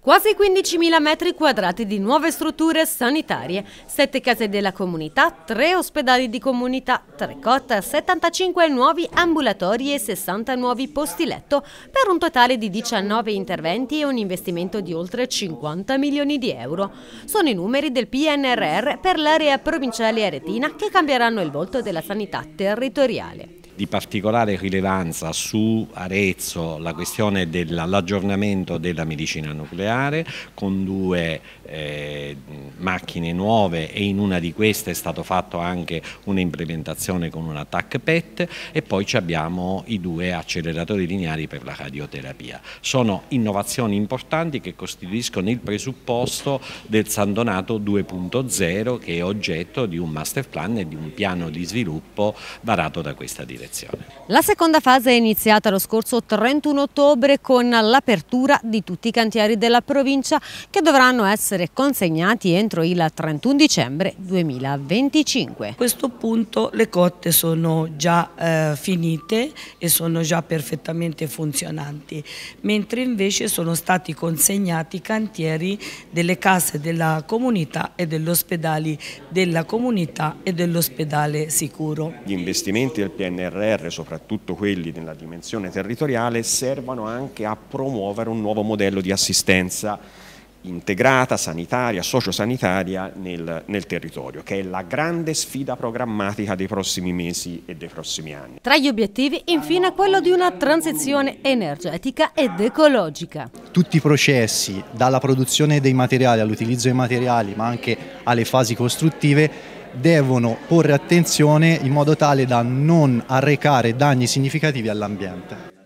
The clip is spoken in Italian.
Quasi 15.000 metri quadrati di nuove strutture sanitarie, 7 case della comunità, 3 ospedali di comunità, 3 COT, 75 nuovi ambulatori e 60 nuovi posti letto per un totale di 19 interventi e un investimento di oltre 50 milioni di euro. Sono i numeri del PNRR per l'area provinciale aretina che cambieranno il volto della sanità territoriale di particolare rilevanza su Arezzo la questione dell'aggiornamento della medicina nucleare con due eh, macchine nuove e in una di queste è stato fatto anche un'implementazione con un attack PET e poi abbiamo i due acceleratori lineari per la radioterapia. Sono innovazioni importanti che costituiscono il presupposto del San Donato 2.0 che è oggetto di un master plan e di un piano di sviluppo varato da questa direzione. La seconda fase è iniziata lo scorso 31 ottobre con l'apertura di tutti i cantieri della provincia che dovranno essere consegnati entro entro il 31 dicembre 2025. A questo punto le cotte sono già eh, finite e sono già perfettamente funzionanti, mentre invece sono stati consegnati i cantieri delle case della comunità e degli ospedali della comunità e dell'ospedale sicuro. Gli investimenti del PNRR, soprattutto quelli nella dimensione territoriale, servono anche a promuovere un nuovo modello di assistenza integrata, sanitaria, sociosanitaria nel, nel, territorio, che è la grande sfida programmatica dei prossimi mesi e dei prossimi anni. Tra gli obiettivi infine quello di una transizione energetica ed ecologica. Tutti i processi, dalla produzione dei materiali all'utilizzo dei materiali, ma anche alle fasi costruttive, devono porre attenzione in modo tale da non arrecare danni significativi all'ambiente.